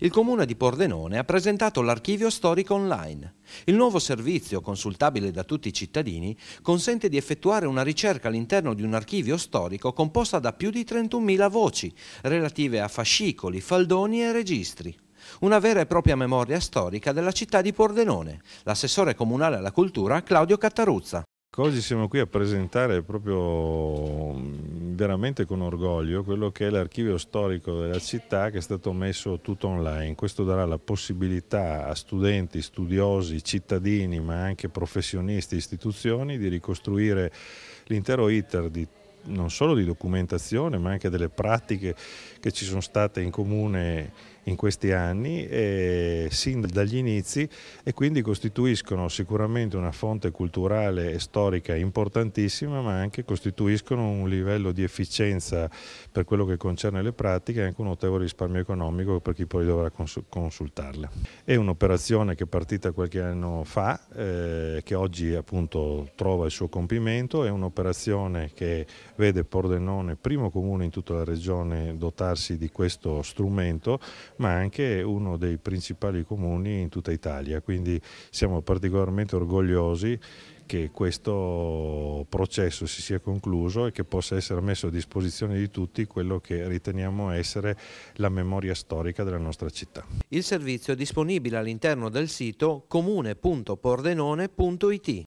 Il comune di Pordenone ha presentato l'archivio storico online. Il nuovo servizio, consultabile da tutti i cittadini, consente di effettuare una ricerca all'interno di un archivio storico composta da più di 31.000 voci, relative a fascicoli, faldoni e registri una vera e propria memoria storica della città di Pordenone, l'assessore comunale alla cultura Claudio Cattaruzza. Ecco, oggi siamo qui a presentare proprio mm, veramente con orgoglio quello che è l'archivio storico della città che è stato messo tutto online. Questo darà la possibilità a studenti, studiosi, cittadini, ma anche professionisti, istituzioni di ricostruire l'intero iter di non solo di documentazione ma anche delle pratiche che ci sono state in comune in questi anni, eh, sin dagli inizi, e quindi costituiscono sicuramente una fonte culturale e storica importantissima, ma anche costituiscono un livello di efficienza per quello che concerne le pratiche e anche un notevole risparmio economico per chi poi dovrà consultarle. È un'operazione che è partita qualche anno fa, eh, che oggi appunto trova il suo compimento, è un'operazione che vede Pordenone primo comune in tutta la regione dotarsi di questo strumento, ma anche uno dei principali comuni in tutta Italia. Quindi siamo particolarmente orgogliosi che questo processo si sia concluso e che possa essere messo a disposizione di tutti quello che riteniamo essere la memoria storica della nostra città. Il servizio è disponibile all'interno del sito comune.pordenone.it.